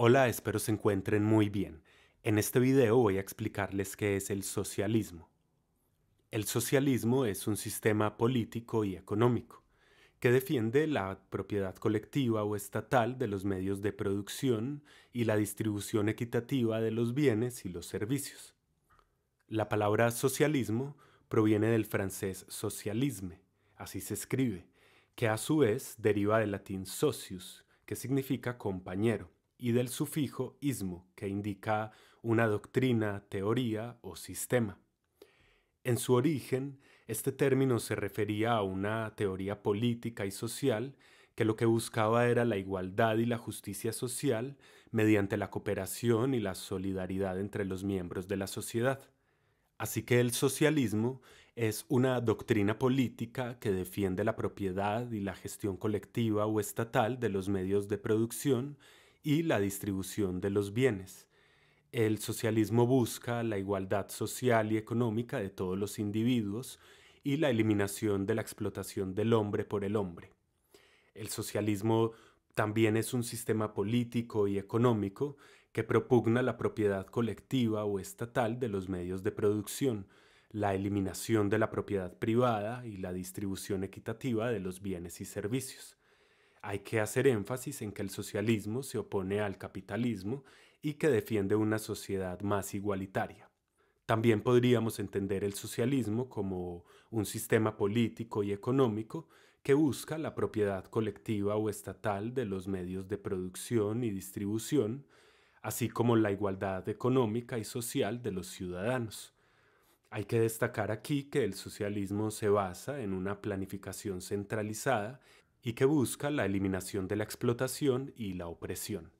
Hola, espero se encuentren muy bien. En este video voy a explicarles qué es el socialismo. El socialismo es un sistema político y económico que defiende la propiedad colectiva o estatal de los medios de producción y la distribución equitativa de los bienes y los servicios. La palabra socialismo proviene del francés socialisme, así se escribe, que a su vez deriva del latín socius, que significa compañero y del sufijo ismo, que indica una doctrina, teoría o sistema. En su origen, este término se refería a una teoría política y social que lo que buscaba era la igualdad y la justicia social mediante la cooperación y la solidaridad entre los miembros de la sociedad. Así que el socialismo es una doctrina política que defiende la propiedad y la gestión colectiva o estatal de los medios de producción y la distribución de los bienes. El socialismo busca la igualdad social y económica de todos los individuos y la eliminación de la explotación del hombre por el hombre. El socialismo también es un sistema político y económico que propugna la propiedad colectiva o estatal de los medios de producción, la eliminación de la propiedad privada y la distribución equitativa de los bienes y servicios. Hay que hacer énfasis en que el socialismo se opone al capitalismo y que defiende una sociedad más igualitaria. También podríamos entender el socialismo como un sistema político y económico que busca la propiedad colectiva o estatal de los medios de producción y distribución, así como la igualdad económica y social de los ciudadanos. Hay que destacar aquí que el socialismo se basa en una planificación centralizada y que busca la eliminación de la explotación y la opresión.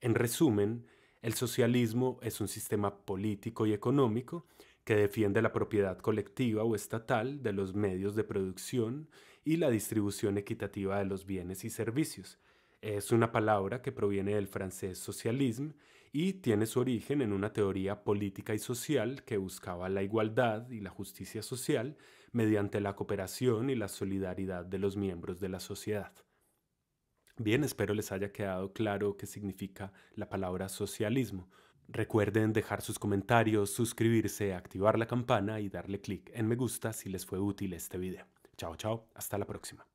En resumen, el socialismo es un sistema político y económico que defiende la propiedad colectiva o estatal de los medios de producción y la distribución equitativa de los bienes y servicios, es una palabra que proviene del francés socialisme y tiene su origen en una teoría política y social que buscaba la igualdad y la justicia social mediante la cooperación y la solidaridad de los miembros de la sociedad. Bien, espero les haya quedado claro qué significa la palabra socialismo. Recuerden dejar sus comentarios, suscribirse, activar la campana y darle clic en me gusta si les fue útil este video. Chao, chao, hasta la próxima.